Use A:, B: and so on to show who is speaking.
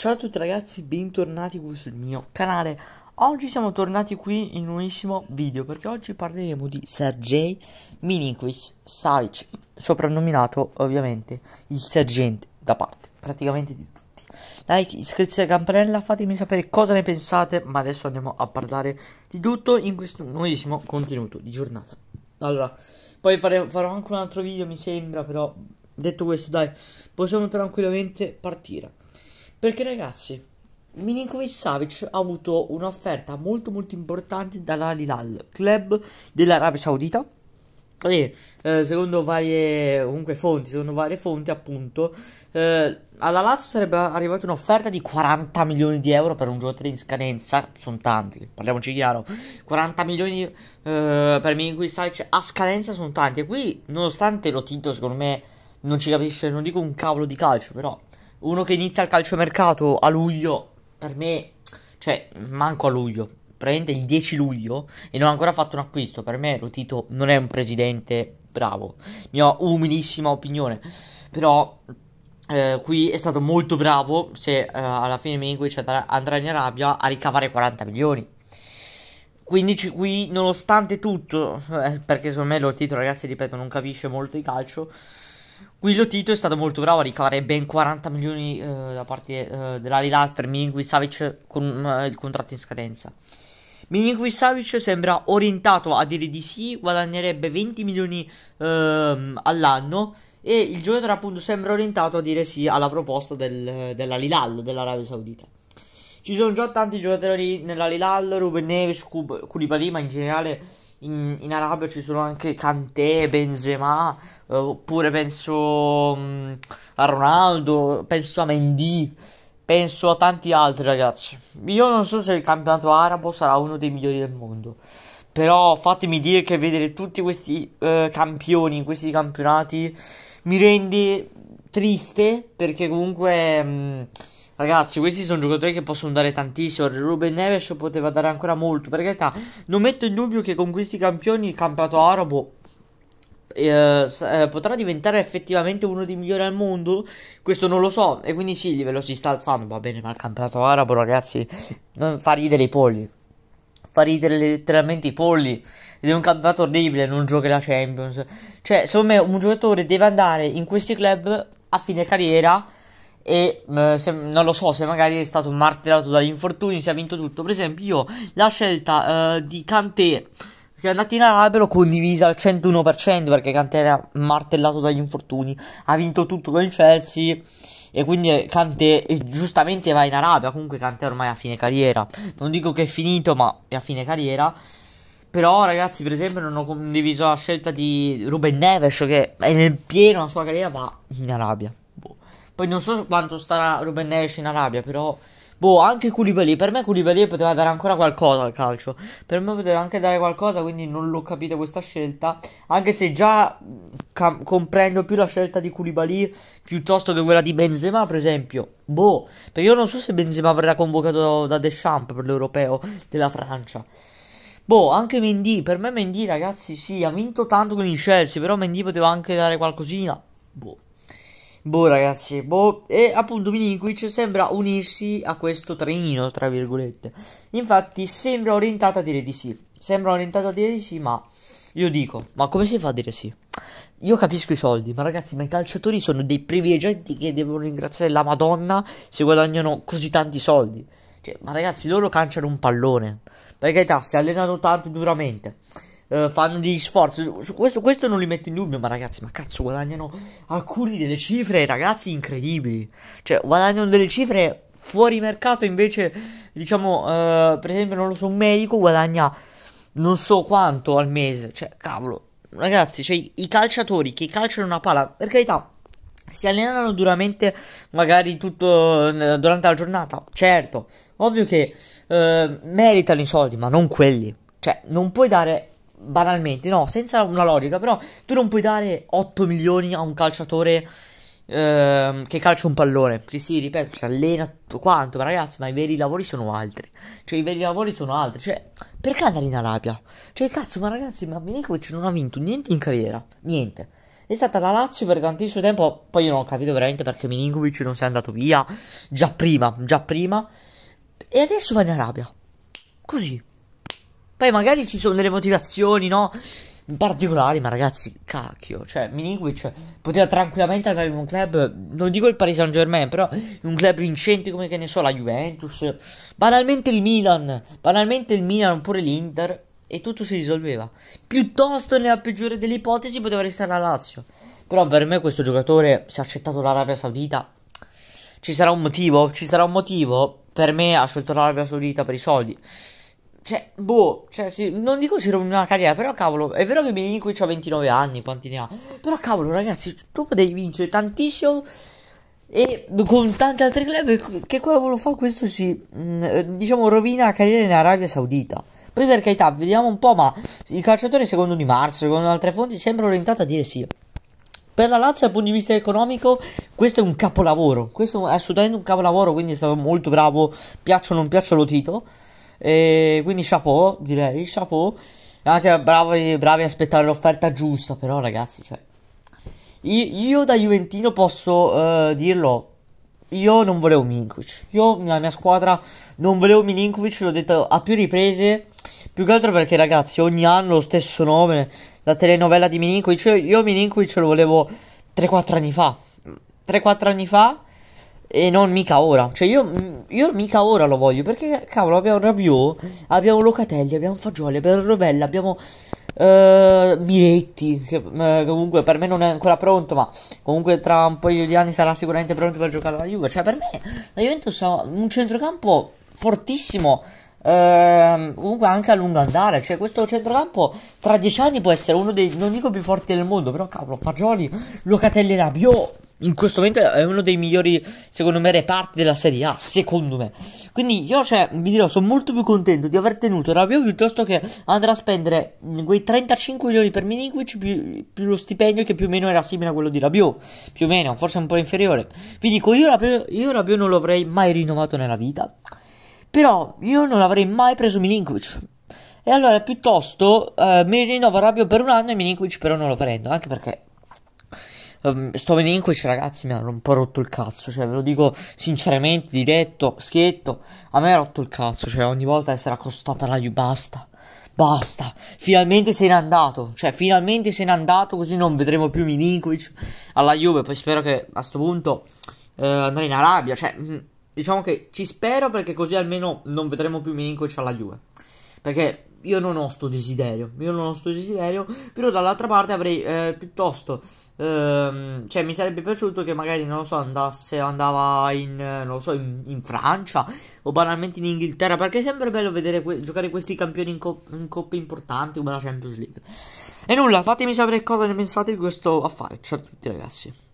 A: Ciao a tutti ragazzi, bentornati qui sul mio canale Oggi siamo tornati qui in un nuovissimo video Perché oggi parleremo di Sergei Milinkovic Savic Soprannominato ovviamente il sergente da parte praticamente di tutti Like, iscrizione e campanella, fatemi sapere cosa ne pensate Ma adesso andiamo a parlare di tutto in questo nuovissimo contenuto di giornata Allora, poi fare, farò anche un altro video mi sembra però Detto questo dai, possiamo tranquillamente partire perché ragazzi, Milinkovic Savic ha avuto un'offerta molto molto importante dall'Al-Hilal, club dell'Arabia Saudita. E eh, secondo varie comunque fonti, secondo varie fonti, appunto, eh, alla Lazio sarebbe arrivata un'offerta di 40 milioni di euro per un giocatore in scadenza. Sono tanti, parliamoci chiaro: 40 milioni eh, per Milinkovic Savic a scadenza sono tanti. E qui, nonostante lo Tito, secondo me, non ci capisce, non dico un cavolo di calcio, però uno che inizia il calciomercato a luglio, per me, cioè, manco a luglio, praticamente il 10 luglio e non ha ancora fatto un acquisto. Per me Lotito non è un presidente bravo, mia umilissima opinione. Però eh, qui è stato molto bravo se eh, alla fine Menguic andrà in Arabia a ricavare 40 milioni. Quindi qui, nonostante tutto, eh, perché secondo me lo Lotito, ragazzi, ripeto, non capisce molto di calcio. Guido Tito è stato molto bravo a ricavare ben 40 milioni eh, da parte eh, della Lilat per Milinkovic Savic con eh, il contratto in scadenza. Milinkovic Savic sembra orientato a dire di sì, guadagnerebbe 20 milioni ehm, all'anno e il giocatore appunto sembra orientato a dire sì alla proposta del, della Lilal dell'Arabia Saudita. Ci sono già tanti giocatori nella Lilal, Ruben Neves, Kub, Koulibaly, ma in generale in, in Arabia ci sono anche Kanté, Benzema, eh, oppure penso mm, a Ronaldo, penso a Mendy, penso a tanti altri ragazzi. Io non so se il campionato arabo sarà uno dei migliori del mondo, però fatemi dire che vedere tutti questi eh, campioni in questi campionati mi rende triste perché comunque... Mh, mm, Ragazzi, questi sono giocatori che possono dare tantissimo. Ruben Neves poteva dare ancora molto. Per carità, non metto in dubbio che con questi campioni il campionato arabo eh, eh, potrà diventare effettivamente uno dei migliori al mondo? Questo non lo so. E quindi sì, il livello si sta alzando. Va bene, ma il campionato arabo, ragazzi, non fa ridere i polli. Fa ridere letteralmente i polli. Ed è un campionato orribile, non gioca la Champions. Cioè, secondo me un giocatore deve andare in questi club a fine carriera e eh, se, non lo so se magari è stato martellato dagli infortuni, si ha vinto tutto. Per esempio, io la scelta eh, di Kanté che è andata in Arabia l'ho condivisa al 101% perché Kanté era martellato dagli infortuni, ha vinto tutto con il Chelsea e quindi Kanté eh, giustamente va in Arabia, comunque Kanté ormai è a fine carriera. Non dico che è finito, ma è a fine carriera. Però ragazzi, per esempio, non ho condiviso la scelta di Ruben Neves che è nel pieno della sua carriera va in Arabia. Poi non so quanto starà Ruben Neves in Arabia, però... Boh, anche Koulibaly, per me Koulibaly poteva dare ancora qualcosa al calcio. Per me poteva anche dare qualcosa, quindi non l'ho capita questa scelta. Anche se già cam- comprendo più la scelta di Koulibaly piuttosto che quella di Benzema, per esempio. Boh, perché io non so se Benzema verrà convocato da Deschamps per l'Europeo della Francia. Boh, anche Mendy, per me Mendy ragazzi sì, ha vinto tanto con il Chelsea, però Mendy poteva anche dare qualcosina. Boh. Boh, ragazzi, boh. E appunto Milinkovic sembra unirsi a questo trenino, tra virgolette. Infatti, sembra orientata a dire di sì. Sembra orientata a dire di sì, ma io dico, ma come si fa a dire sì? Io capisco i soldi, ma ragazzi, ma i calciatori sono dei privilegiati che devono ringraziare la Madonna se guadagnano così tanti soldi. Cioè, ma ragazzi, loro canciano un pallone. Per carità, si allenano tanto duramente eh, fanno degli sforzi. Su questo, questo non li metto in dubbio, ma ragazzi, ma cazzo, guadagnano alcuni delle cifre, ragazzi, incredibili. Cioè, guadagnano delle cifre fuori mercato, invece, diciamo, eh, per esempio, non lo so, un medico guadagna non so quanto al mese. Cioè, cavolo, ragazzi, cioè, i calciatori che calciano una palla, per carità, si allenano duramente, magari tutto durante la giornata. Certo, ovvio che eh, meritano i soldi, ma non quelli. Cioè, non puoi dare banalmente, no, senza una logica, però tu non puoi dare 8 milioni a un calciatore ehm, che calcia un pallone, che si, sì, ripeto, si allena tutto quanto, ma ragazzi, ma i veri lavori sono altri, cioè i veri lavori sono altri, cioè, perché andare in Arabia? Cioè, cazzo, ma ragazzi, ma Milenkovic non ha vinto niente in carriera, niente. È stata la Lazio per tantissimo tempo, poi io non ho capito veramente perché Milinkovic non si è andato via, già prima, già prima, e adesso va in Arabia, così. Poi magari ci sono delle motivazioni, no? In particolare, ma ragazzi, cacchio, cioè, Milinkovic poteva tranquillamente andare in un club, non dico il Paris Saint Germain, però in un club vincente come che ne so, la Juventus, banalmente il Milan, banalmente il Milan oppure l'Inter, e tutto si risolveva. Piuttosto, nella peggiore delle ipotesi, poteva restare la Lazio. Però per me questo giocatore, se ha accettato l'Arabia Saudita, ci sarà un motivo, ci sarà un motivo, per me ha scelto l'Arabia Saudita per i soldi. Cioè, boh, cioè, sì, non dico si rovina la carriera, però cavolo, è vero che Milinkovic ha 29 anni, quanti ne ha. Però cavolo, ragazzi, tu devi vincere tantissimo e con tanti altri club che quello che lo fa questo si, mm, eh, diciamo, rovina la carriera in Arabia Saudita. Poi per carità, vediamo un po', ma i calciatori secondo Di Marzo, secondo altre fonti, sembra orientato a dire sì. Per la Lazio dal punto di vista economico questo è un capolavoro, questo è assolutamente un capolavoro, quindi è stato molto bravo, piaccia o non piaccia lo Tito. E quindi chapeau, direi, chapeau. Anche bravi, bravi a aspettare l'offerta giusta, però ragazzi, cioè... Io, io da Juventino posso uh, dirlo, io non volevo Milinkovic. Io nella mia squadra non volevo Milinkovic, l'ho detto a più riprese. Più che altro perché, ragazzi, ogni anno lo stesso nome, la telenovela di Milinkovic. Io, io Milinkovic lo volevo 3-4 anni fa. 3-4 anni fa e non mica ora. Cioè, io, io mica ora lo voglio. Perché, cavolo, abbiamo Rabiot, abbiamo Locatelli, abbiamo Fagioli, abbiamo Rovella, abbiamo uh, Miretti. Che uh, comunque per me non è ancora pronto, ma comunque tra un paio di anni sarà sicuramente pronto per giocare alla Juve. Cioè, per me la Juventus ha un centrocampo fortissimo. Uh, comunque anche a lungo andare, cioè questo centrocampo tra dieci anni può essere uno dei, non dico più forti del mondo, però cavolo, Fagioli, Locatelli, Rabiot in questo momento è uno dei migliori, secondo me, reparti della Serie A, secondo me. Quindi io, cioè, vi dirò, sono molto più contento di aver tenuto Rabiot piuttosto che andare a spendere quei 35 milioni per Milinkovic più, più, lo stipendio che più o meno era simile a quello di Rabiot, più o meno, forse un po' inferiore. Vi dico, io Rabiot, io Rabiot non l'avrei mai rinnovato nella vita, però io non avrei mai preso Milinkovic. E allora piuttosto eh, mi rinnovo Rabiot per un anno e Milinkovic però non lo prendo, anche perché Ehm, sto Veninkovic ragazzi mi hanno un po' rotto il cazzo, cioè ve lo dico sinceramente, diretto, schietto, a me ha rotto il cazzo, cioè ogni volta essere accostata costata la Juve basta. Basta, finalmente se n'è andato, cioè finalmente se n'è andato così non vedremo più Milinkovic alla Juve, poi spero che a questo punto eh, andare in Arabia, cioè mm, diciamo che ci spero perché così almeno non vedremo più Milinkovic alla Juve. Perché io non ho sto desiderio, io non ho sto desiderio, però dall'altra parte avrei eh, piuttosto, ehm, cioè mi sarebbe piaciuto che magari, non lo so, andasse, andava in, eh, non lo so, in, in Francia o banalmente in Inghilterra, perché è sempre bello vedere que- giocare questi campioni in, co- in coppe importanti come la Champions League. E nulla, fatemi sapere cosa ne pensate di questo affare, ciao a tutti ragazzi.